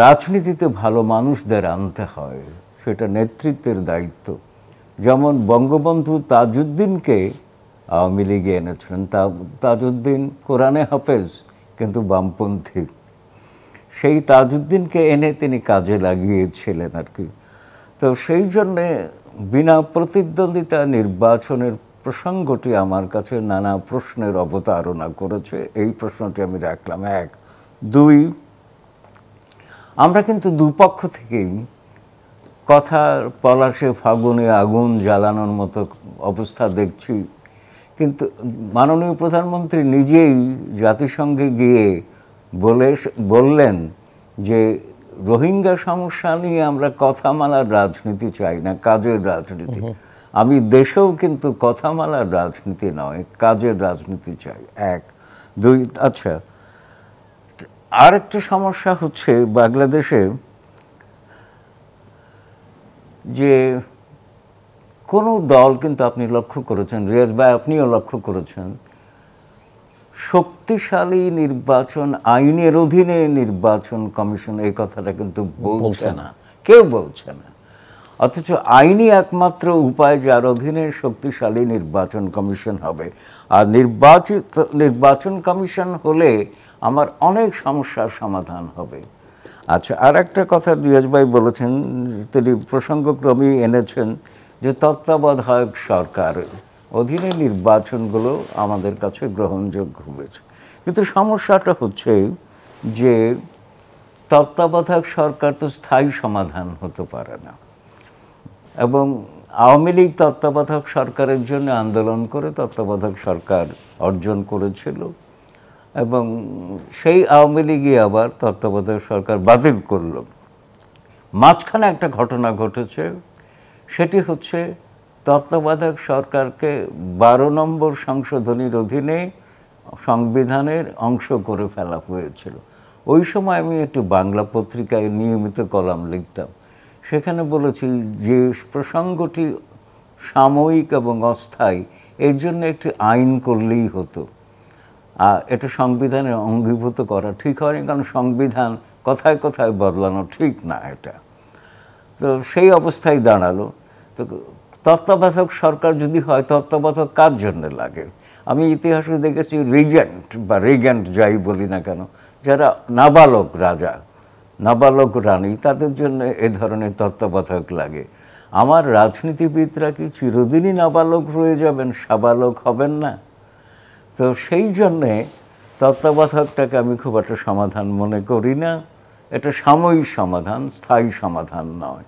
রাজনীতিতে ভালো মানুষদের আনতে হয় সেটা নেতৃত্বের দায়িত্ব যেমন বঙ্গবন্ধু তাজউদ্দিনকে আওয়ামী লীগে এনেছিলেন তা তাজউদ্দিন কোরআনে হাফেজ কিন্তু বামপন্থী সেই তাজউদ্দিনকে এনে তিনি কাজে লাগিয়েছিলেন আর কি তো সেই জন্যে বিনা প্রতিদ্বন্দ্বিতা নির্বাচনের প্রসঙ্গটি আমার কাছে নানা প্রশ্নের অবতারণা করেছে এই প্রশ্নটি আমি রাখলাম এক দুই আমরা কিন্তু দুপক্ষ থেকেই কথা পলাশে ফাগুনে আগুন জ্বালানোর মতো অবস্থা দেখছি কিন্তু মাননীয় প্রধানমন্ত্রী নিজেই জাতিসংঘে গিয়ে বলে বললেন যে রোহিঙ্গা সমস্যা নিয়ে আমরা কথামালার রাজনীতি চাই না কাজের রাজনীতি আমি দেশেও কিন্তু কথামালার রাজনীতি নয় কাজের রাজনীতি চাই এক দুই আচ্ছা আর একটা সমস্যা হচ্ছে বাংলাদেশে যে কোনো দল কিন্তু আপনি লক্ষ্য করেছেন রিয়াজ ভাই আপনিও লক্ষ্য করেছেন শক্তিশালী নির্বাচন আইনের অধীনে নির্বাচন কমিশন এই কথাটা কিন্তু বলছে না কেউ বলছে না অথচ আইনই একমাত্র উপায় যার অধীনে শক্তিশালী নির্বাচন কমিশন হবে আর নির্বাচিত নির্বাচন কমিশন হলে আমার অনেক সমস্যার সমাধান হবে আচ্ছা আর একটা কথা ভাই বলেছেন তিনি প্রসঙ্গক্রমেই এনেছেন যে তত্ত্বাবধায়ক সরকার অধীনে নির্বাচনগুলো আমাদের কাছে গ্রহণযোগ্য হয়েছে কিন্তু সমস্যাটা হচ্ছে যে তত্ত্বাবধায়ক সরকার তো স্থায়ী সমাধান হতে পারে না এবং আওয়ামী লীগ তত্ত্বাবধায়ক সরকারের জন্য আন্দোলন করে তত্ত্বাবধায়ক সরকার অর্জন করেছিল এবং সেই আওয়ামী লীগই আবার তত্ত্বাবধায়ক সরকার বাতিল করল মাঝখানে একটা ঘটনা ঘটেছে সেটি হচ্ছে তত্ত্বাবধায়ক সরকারকে বারো নম্বর সংশোধনীর অধীনে সংবিধানের অংশ করে ফেলা হয়েছিল ওই সময় আমি একটু বাংলা পত্রিকায় নিয়মিত কলাম লিখতাম সেখানে বলেছি যে প্রসঙ্গটি সাময়িক এবং অস্থায়ী এর জন্য একটি আইন করলেই হতো এটা সংবিধানে অঙ্গীভূত করা ঠিক হয়নি কারণ সংবিধান কথায় কথায় বদলানো ঠিক না এটা তো সেই অবস্থায় দাঁড়ালো তো তত্ত্বাবধক সরকার যদি হয় তত্ত্বাবধক কার জন্য লাগে আমি ইতিহাসে দেখেছি রিজেন্ট বা রিজেন্ট যাই বলি না কেন যারা নাবালক রাজা নাবালক রানী তাদের জন্য এ ধরনের তত্ত্বাবধায়ক লাগে আমার রাজনীতিবিদরা কি চিরদিনই নাবালক রয়ে যাবেন সাবালক হবেন না তো সেই জন্যে তত্ত্বাবধায়কটাকে আমি খুব একটা সমাধান মনে করি না এটা সাময়িক সমাধান স্থায়ী সমাধান নয়